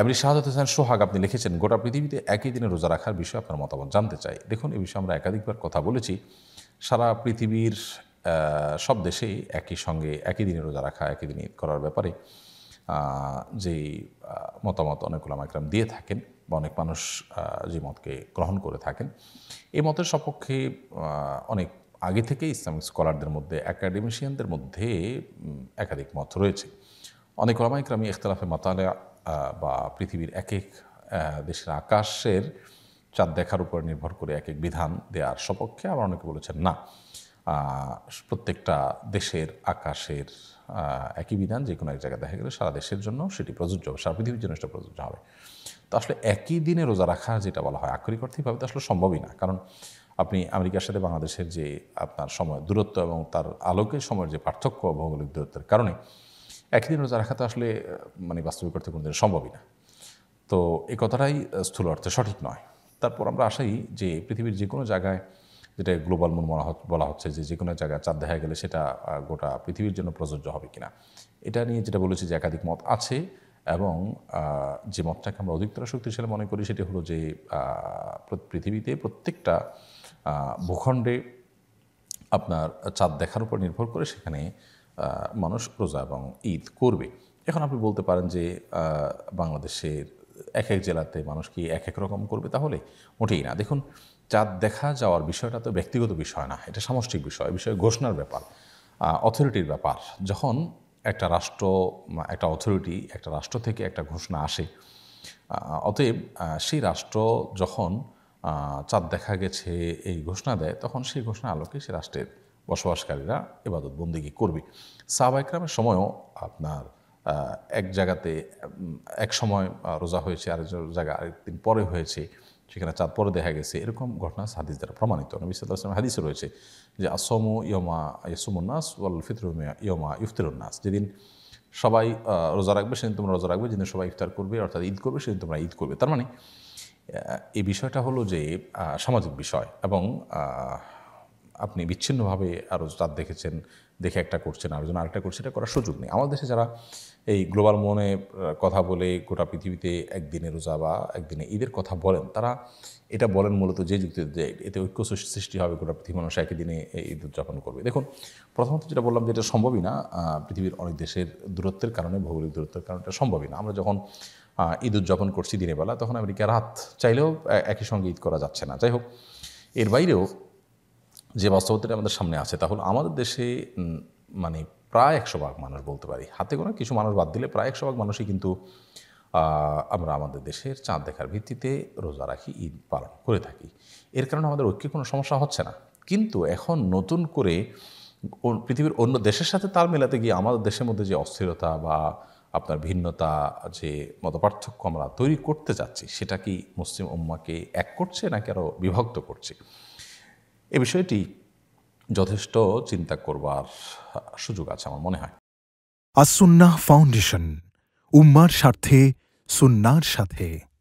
এমনি শাহাদত হোসেন সোহাগ আপনি লিখেছেন গোটা পৃথিবীতে একই দিনে রোজা রাখার বিষয়ে আপনার মতামত জানতে চাই দেখুন এ বিষয়ে আমরা একাধিকবার কথা বলেছি সারা পৃথিবীর সব দেশেই একই সঙ্গে একই দিনে রোজা রাখা একই দিনে করার ব্যাপারে যে মতামত অনেক ওলামাকরাম দিয়ে থাকেন বা অনেক মানুষ যে মতকে গ্রহণ করে থাকেন এই মতের সপক্ষে অনেক আগে থেকে ইসলামিক স্কলারদের মধ্যে অ্যাকাডেমিশিয়ানদের মধ্যে একাধিক মত রয়েছে অনেক ওলামাইকরামী ইখতলাফে মাতালা বা পৃথিবীর এক এক দেশের আকাশের চাঁদ দেখার উপর নির্ভর করে এক এক বিধান দেওয়ার সপক্ষে আবার অনেকে বলেছেন না প্রত্যেকটা দেশের আকাশের একই বিধান যে কোনো এক জায়গায় দেখা গেলে সারা দেশের জন্য সেটি প্রযোজ্য হবে সারা পৃথিবীর জন্য সেটা প্রযোজ্য হবে তো আসলে একই দিনে রোজা রাখা যেটা বলা হয় আক্ষরিক অর্থিকভাবে তো আসলে সম্ভবই না কারণ আপনি আমেরিকার সাথে বাংলাদেশের যে আপনার সময় দূরত্ব এবং তার আলোকের সময়ের যে পার্থক্য ভৌগোলিক দূরত্বের কারণে একদিন রোজা তো আসলে মানে বাস্তবিক অর্থে কোনোদিন সম্ভবই না তো এই কথাটাই স্থূল অর্থে সঠিক নয় তারপর আমরা আশাই যে পৃথিবীর যে কোনো জায়গায় যেটা গ্লোবাল মুন মনে বলা হচ্ছে যে যে কোনো জায়গায় চাঁদ দেখা গেলে সেটা গোটা পৃথিবীর জন্য প্রযোজ্য হবে কিনা এটা নিয়ে যেটা বলেছি যে একাধিক মত আছে এবং যে মতটাকে আমরা অধিকতর শক্তিশালী মনে করি সেটি হলো যে পৃথিবীতে প্রত্যেকটা ভূখণ্ডে আপনার চাঁদ দেখার উপর নির্ভর করে সেখানে মানুষ রোজা এবং ঈদ করবে এখন আপনি বলতে পারেন যে বাংলাদেশের এক এক জেলাতে মানুষ কি এক এক রকম করবে তাহলে মোটেই না দেখুন চাঁদ দেখা যাওয়ার বিষয়টা তো ব্যক্তিগত বিষয় না এটা সামষ্টিক বিষয় বিষয় ঘোষণার ব্যাপার অথরিটির ব্যাপার যখন একটা রাষ্ট্র একটা অথরিটি একটা রাষ্ট্র থেকে একটা ঘোষণা আসে অতএব সেই রাষ্ট্র যখন চাঁদ দেখা গেছে এই ঘোষণা দেয় তখন সেই ঘোষণা আলোকে সে রাষ্ট্রের বসবাসকারীরা এবাদত বন্দিগি করবে সাহবাইকরামের সময়ও আপনার এক জায়গাতে এক সময় রোজা হয়েছে আর জায়গা আরেক দিন পরে হয়েছে সেখানে চাঁদ পরে দেখা গেছে এরকম ঘটনা হাদিস দ্বারা প্রমাণিত নবী হাদিসও হাদিসে রয়েছে যে আসম ইয়মা ইয়সুমুন্নাস ওয়াল ফিতর ইয়মা ইফতিরুন্নাস যেদিন সবাই রোজা রাখবে সেদিন তোমরা রোজা রাখবে যেদিন সবাই ইফতার করবে অর্থাৎ ঈদ করবে সেদিন তোমরা ঈদ করবে তার মানে এই বিষয়টা হলো যে সামাজিক বিষয় এবং আপনি বিচ্ছিন্নভাবে আরও তার দেখেছেন দেখে একটা করছেন আরেকজন আরেকটা করছে এটা করার সুযোগ নেই আমাদের দেশে যারা এই গ্লোবাল মনে কথা বলে গোটা পৃথিবীতে একদিনে রোজা বা একদিনে ঈদের কথা বলেন তারা এটা বলেন মূলত যে যুক্তিতে যে এতে ঐক্য সৃষ্টি হবে গোটা পৃথিবী মানুষ একই দিনে এই ঈদ উদযাপন করবে দেখুন প্রথমত যেটা বললাম যে এটা সম্ভবই না পৃথিবীর অনেক দেশের দূরত্বের কারণে ভৌগোলিক দূরত্বের কারণে এটা সম্ভবই না আমরা যখন ঈদ উদযাপন করছি দিনের বেলা তখন আমেরিকা রাত চাইলেও একই সঙ্গে ঈদ করা যাচ্ছে না যাই হোক এর বাইরেও যে বাস্তবতাটা আমাদের সামনে আছে তাহলে আমাদের দেশে মানে প্রায় একশো ভাগ মানুষ বলতে পারি হাতে কোনো কিছু মানুষ বাদ দিলে প্রায় একশো ভাগ মানুষই কিন্তু আমরা আমাদের দেশের চাঁদ দেখার ভিত্তিতে রোজা রাখি ঈদ পালন করে থাকি এর কারণে আমাদের ঐক্যের কোনো সমস্যা হচ্ছে না কিন্তু এখন নতুন করে পৃথিবীর অন্য দেশের সাথে তাল মেলাতে গিয়ে আমাদের দেশের মধ্যে যে অস্থিরতা বা আপনার ভিন্নতা যে মতপার্থক্য আমরা তৈরি করতে যাচ্ছি সেটা কি মুসলিম উম্মাকে এক করছে নাকি আরও বিভক্ত করছে এ বিষয়টি যথেষ্ট চিন্তা করবার সুযোগ আছে আমার মনে হয় আসুন্না ফাউন্ডেশন উম্মার স্বার্থে সুন্নার সাথে